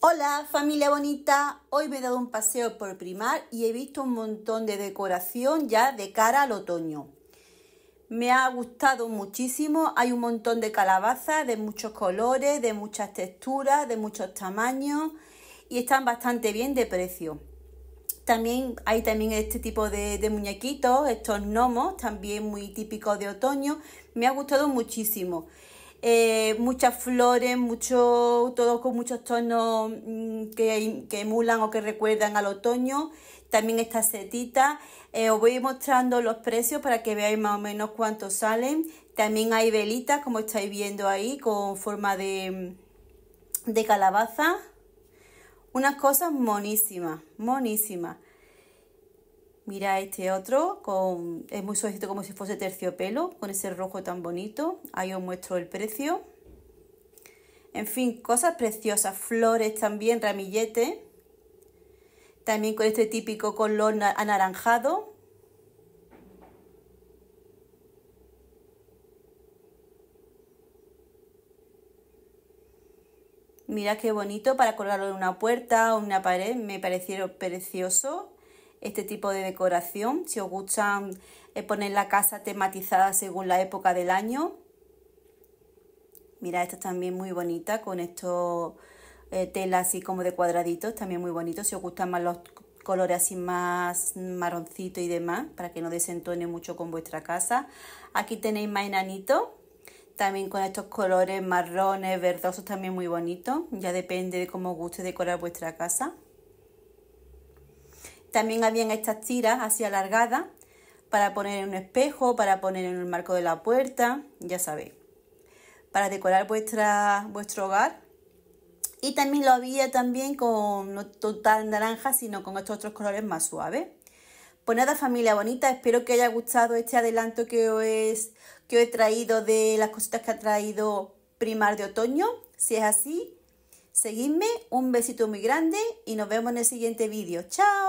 Hola familia bonita, hoy me he dado un paseo por primar y he visto un montón de decoración ya de cara al otoño. Me ha gustado muchísimo, hay un montón de calabazas de muchos colores, de muchas texturas, de muchos tamaños y están bastante bien de precio. También hay también este tipo de, de muñequitos, estos gnomos, también muy típicos de otoño. Me ha gustado muchísimo. Eh, muchas flores, mucho, todo con muchos tonos mm, que, emulan o que recuerdan al otoño. También esta setita. Eh, os voy mostrando los precios para que veáis más o menos cuánto salen. También hay velitas, como estáis viendo ahí, con forma de, de calabaza. Unas cosas monísimas, monísimas. Mira este otro, con, es muy suavecito como si fuese terciopelo, con ese rojo tan bonito. Ahí os muestro el precio. En fin, cosas preciosas, flores también, ramillete. También con este típico color anaranjado. Mira qué bonito para colgarlo en una puerta o en una pared, me parecieron precioso este tipo de decoración. Si os gusta eh, poner la casa tematizada según la época del año. Mira, esta también muy bonita con estos eh, telas así como de cuadraditos, también muy bonito. Si os gustan más los colores así más marroncito y demás, para que no desentone mucho con vuestra casa. Aquí tenéis más también con estos colores marrones, verdosos, también muy bonitos. Ya depende de cómo os guste decorar vuestra casa. También habían estas tiras así alargadas para poner en un espejo, para poner en el marco de la puerta, ya sabéis, para decorar vuestra, vuestro hogar. Y también lo había también con, no total naranja, sino con estos otros colores más suaves. Pues nada, familia bonita, espero que haya gustado este adelanto que que os he traído de las cositas que ha traído Primar de Otoño. Si es así, seguidme, un besito muy grande y nos vemos en el siguiente vídeo. ¡Chao!